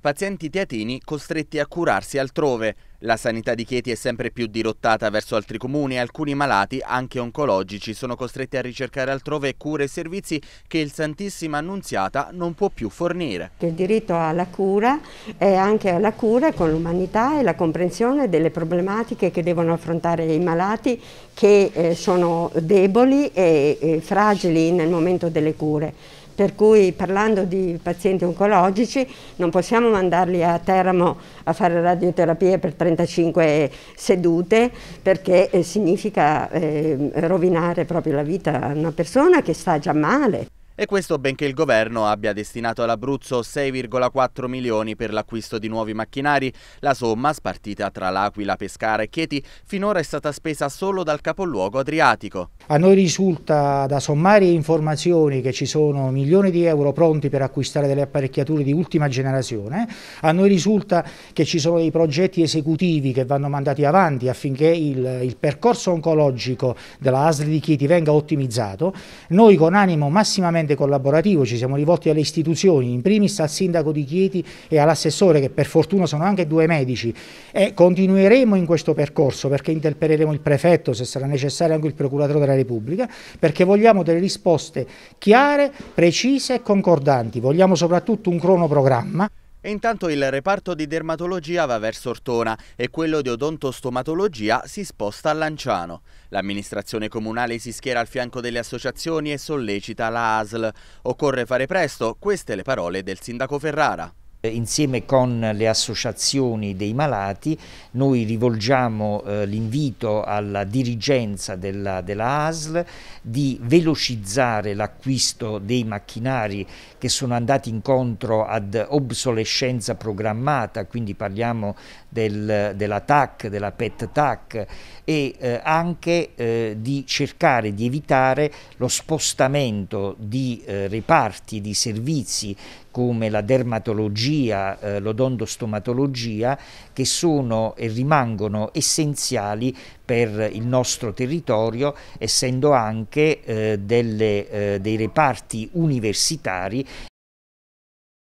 Pazienti teatini costretti a curarsi altrove. La sanità di Chieti è sempre più dirottata verso altri comuni e alcuni malati, anche oncologici, sono costretti a ricercare altrove cure e servizi che il Santissima Annunziata non può più fornire. Il diritto alla cura è anche alla cura con l'umanità e la comprensione delle problematiche che devono affrontare i malati che eh, sono deboli e eh, fragili nel momento delle cure per cui parlando di pazienti oncologici non possiamo mandarli a Teramo a fare radioterapia per 35 sedute perché eh, significa eh, rovinare proprio la vita a una persona che sta già male. E questo benché il governo abbia destinato all'Abruzzo 6,4 milioni per l'acquisto di nuovi macchinari, la somma, spartita tra L'Aquila, Pescara e Chieti, finora è stata spesa solo dal capoluogo adriatico. A noi risulta da sommarie informazioni che ci sono milioni di euro pronti per acquistare delle apparecchiature di ultima generazione, a noi risulta che ci sono dei progetti esecutivi che vanno mandati avanti affinché il, il percorso oncologico della ASL di Chieti venga ottimizzato, noi con animo massimamente estremamente collaborativo, ci siamo rivolti alle istituzioni, in primis al sindaco di Chieti e all'assessore che per fortuna sono anche due medici e continueremo in questo percorso perché interpelleremo il prefetto, se sarà necessario anche il procuratore della Repubblica, perché vogliamo delle risposte chiare, precise e concordanti, vogliamo soprattutto un cronoprogramma. E intanto il reparto di dermatologia va verso Ortona e quello di odontostomatologia si sposta a Lanciano. L'amministrazione comunale si schiera al fianco delle associazioni e sollecita la ASL. Occorre fare presto, queste le parole del sindaco Ferrara. Eh, insieme con le associazioni dei malati noi rivolgiamo eh, l'invito alla dirigenza della, della ASL di velocizzare l'acquisto dei macchinari che sono andati incontro ad obsolescenza programmata, quindi parliamo del, della TAC, della PET TAC e eh, anche eh, di cercare di evitare lo spostamento di eh, reparti, di servizi come la dermatologia l'odontologia, eh, l'odontostomatologia, che sono e rimangono essenziali per il nostro territorio, essendo anche eh, delle, eh, dei reparti universitari